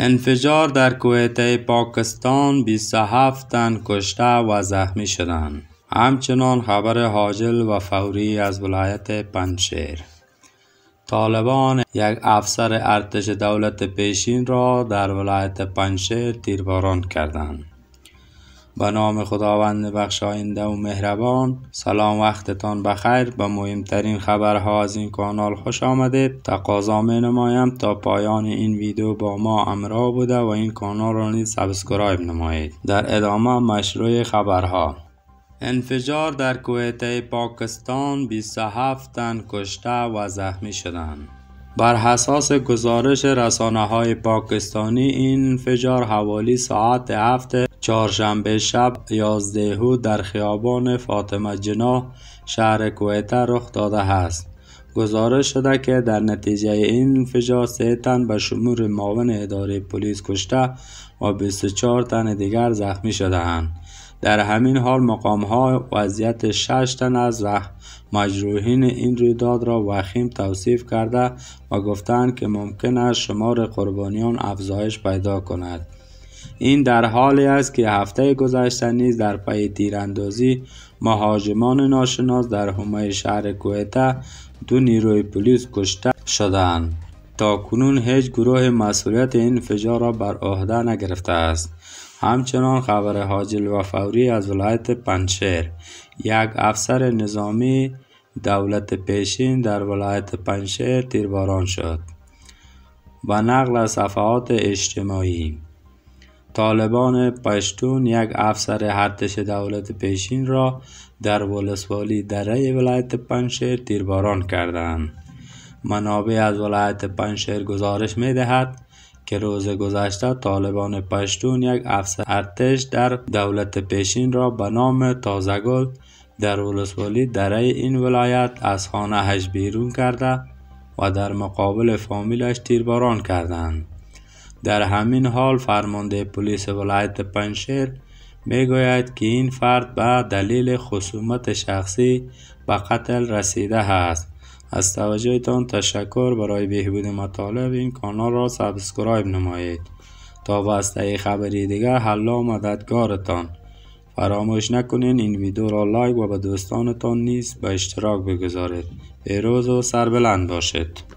انفجار در کویته پاکستان 27 تن کشته و زخمی شدند. همچنان خبر حاجل و فوری از ولایت پنجشیر. طالبان یک افسر ارتش دولت پیشین را در ولایت پنجشیر تیرباران کردند. به نام خداوند بخشاینده و مهربان سلام وقتتان بخیر به مهمترین خبرها از این کانال خوش آمدید تقاضا می نمایم تا پایان این ویدیو با ما همراه بوده و این کانال را نیز سبسکرایب نمایید در ادامه مشروع خبرها انفجار در کویته پاکستان 27 تن کشته و زخمی شدند بر حساس گزارش رسانه های پاکستانی این انفجار حوالی ساعت 7 چهارشنبه شب 11 در خیابان فاطمه جناح شهر کویته رخ داده است. گزارش شده که در نتیجه این انفجار سه تن به شمول معاون اداره پلیس کشته و 24 تن دیگر زخمی شده در همین حال مقام وضعیت 6 تن از مجروحین این رویداد را وخیم توصیف کرده و گفتند که ممکن است شمار قربانیان افزایش پیدا کند. این در حالی است که هفته گذشته نیز در پی تیراندازی مهاجمان ناشناس در حومه شهر کویتا دو نیروی پلیس کشته شدند تا کنون هیچ گروه مسئولیت این فجار را بر عهده نگرفته است همچنان خبر حاجل و فوری از ولایت پنشیر یک افسر نظامی دولت پیشین در ولایت پنشیر تیرباران شد و نقل از صفحات اجتماعی طالبان پشتون یک افسر ارتش دولت پیشین را در ولسوالی دره ولایت پنشیر تیرباران کردند. منابع از ولایت پنشیر گزارش می دهد که روز گذشته طالبان پشتون یک افسر ارتش در دولت پیشین را به نام تازگل در ولسوالی دره این ولایت از هش بیرون کرده و در مقابل فامیلش تیرباران کردند. در همین حال فرمانده پلیس ولایت پنشیر میگوید که این فرد به دلیل خصومت شخصی به قتل رسیده است از توجهتان تشکر برای بهبود مطالب این کانال را سابسکرایب نمایید تا بسته خبری دیگر حلا مددگارتان فراموش نکنین این ویدیو را لایک و به دوستانتان نیز به اشتراک بگذارید روز و سربلند باشید